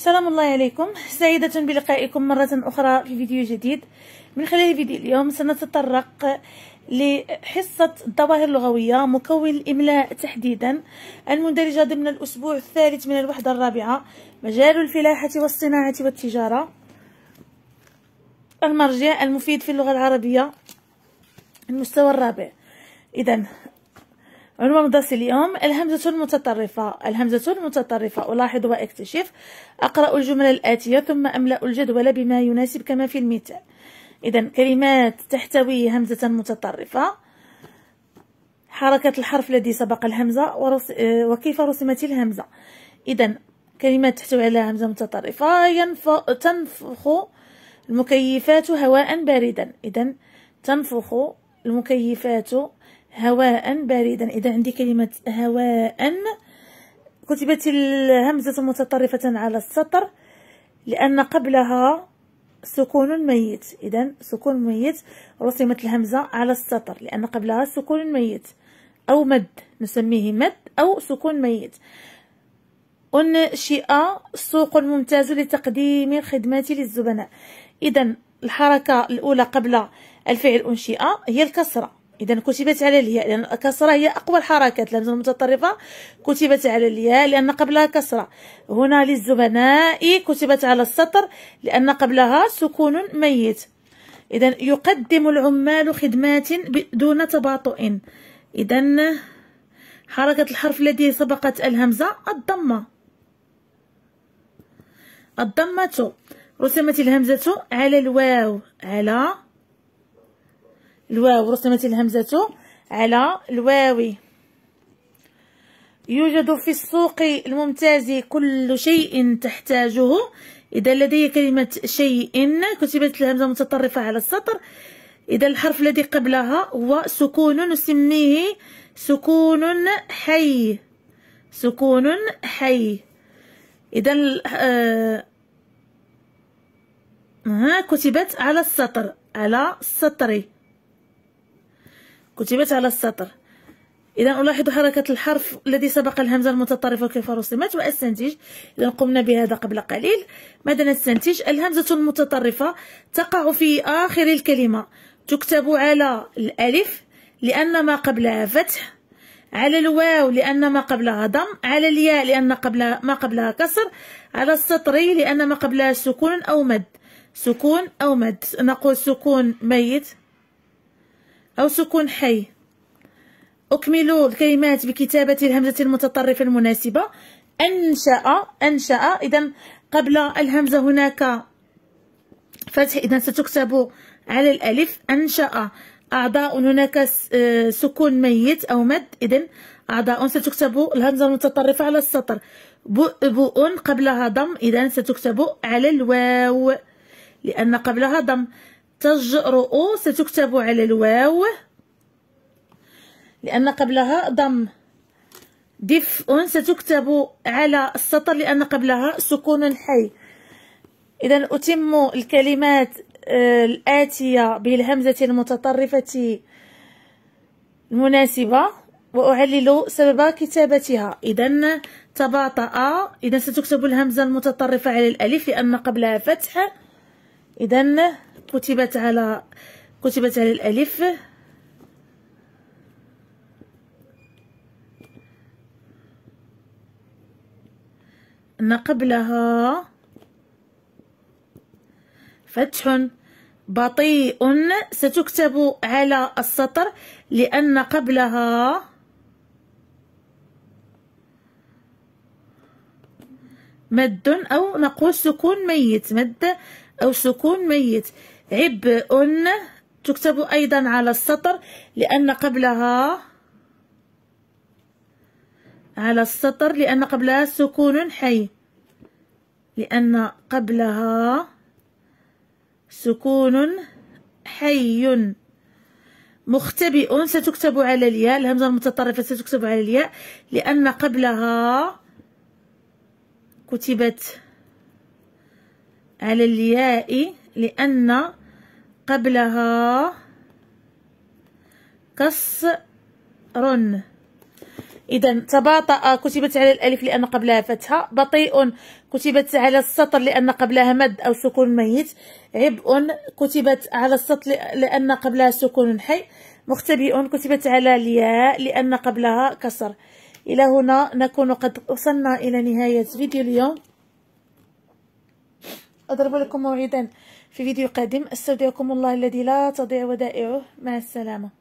السلام الله عليكم سعيدة بلقائكم مرة أخرى في فيديو جديد من خلال فيديو اليوم سنتطرق لحصة الظواهر اللغوية مكون الإملاء تحديدا المندرجة ضمن الأسبوع الثالث من الوحدة الرابعة مجال الفلاحة والصناعة والتجارة المرجع المفيد في اللغة العربية المستوى الرابع إذا عنوان درس اليوم الهمزة المتطرفة الهمزة المتطرفة ألاحظ وأكتشف أقرأ الجملة الآتية ثم أملأ الجدول بما يناسب كما في المثال إذا كلمات تحتوي همزة متطرفة حركة الحرف الذي سبق الهمزة ورس... آه، وكيف رسمت الهمزة إذا كلمات تحتوي على همزة متطرفة ينف... تنفخ المكيفات هواء باردا إذا تنفخ المكيفات هواء باردا إذا عندي كلمة هواء كتبت الهمزة متطرفة على السطر لأن قبلها سكون ميت إذا سكون ميت رسمت الهمزة على السطر لأن قبلها سكون ميت أو مد نسميه مد أو سكون ميت أنشئ سوق ممتاز لتقديم الخدمات للزبناء إذا الحركة الأولى قبل الفعل أنشئ هي الكسرة اذا كتبت على الياء لان الكسره هي اقوى الحركات الهمزه المتطرفه كتبت على الياء لان قبلها كسره هنا للزبناء كتبت على السطر لان قبلها سكون ميت اذا يقدم العمال خدمات دون تباطؤ اذا حركه الحرف الذي سبقت الهمزه الضمه الضمه رسمت الهمزه على الواو على الواو رسمت الهمزه على الواوي يوجد في السوق الممتاز كل شيء تحتاجه إذا لدي كلمة شيء كتبت الهمزة متطرفة على السطر إذا الحرف الذي قبلها هو سكون نسميه سكون حي سكون حي إذا آه ها كتبت على السطر على السطر كتبت على السطر إذا ألاحظ حركة الحرف الذي سبق الهمزة المتطرفة كيف رسمت وأستنتج إذا قمنا بهذا قبل قليل ماذا نستنتج الهمزة المتطرفة تقع في آخر الكلمة تكتب على الألف لأن ما قبلها فتح على الواو لأن ما قبلها ضم على الياء لأن قبلها ما قبلها كسر على السطر لأن ما قبلها سكون أو مد سكون أو مد نقول سكون ميت أو سكون حي أكمل الكلمات بكتابة الهمزة المتطرفة المناسبة أنشأ أنشأ إذا قبل الهمزة هناك فتح إذا ستكتب على الألف أنشأ أعضاء هناك آه، سكون ميت أو مد إذا أعضاء ستكتب الهمزة المتطرفة على السطر بؤبؤ قبلها ضم إذا ستكتب على الواو لأن قبلها ضم او ستكتب على الواو لأن قبلها ضم دفء ستكتب على السطر لأن قبلها سكون حي إذا أتم الكلمات آه، الآتية بالهمزة المتطرفة المناسبة وأعلل سبب كتابتها إذا تباطأ إذا ستكتب الهمزة المتطرفة على الألف لأن قبلها فتح إذا كتبت على كتبت على الالف ان قبلها فتح بطيء ستكتب على السطر لان قبلها مد او نقول سكون ميت مد او سكون ميت عبء تكتب أيضا على السطر لأن قبلها على السطر لأن قبلها سكون حي لأن قبلها سكون حي مختبئ ستكتب على الياء الهمزة المتطرفة ستكتب على الياء لأن قبلها كتبت على الياء لأن قبلها كسر إذا تباطأ كتبت على الألف لأن قبلها فتحة بطيء كتبت على السطر لأن قبلها مد أو سكون ميت عبء كتبت على السطر لأن قبلها سكون حي مختبئ كتبت على الياء لأن قبلها كسر إلى هنا نكون قد وصلنا إلى نهاية فيديو اليوم أضرب لكم موعدا في فيديو قادم أستودعكم الله الذي لا تضيع ودائعه مع السلامة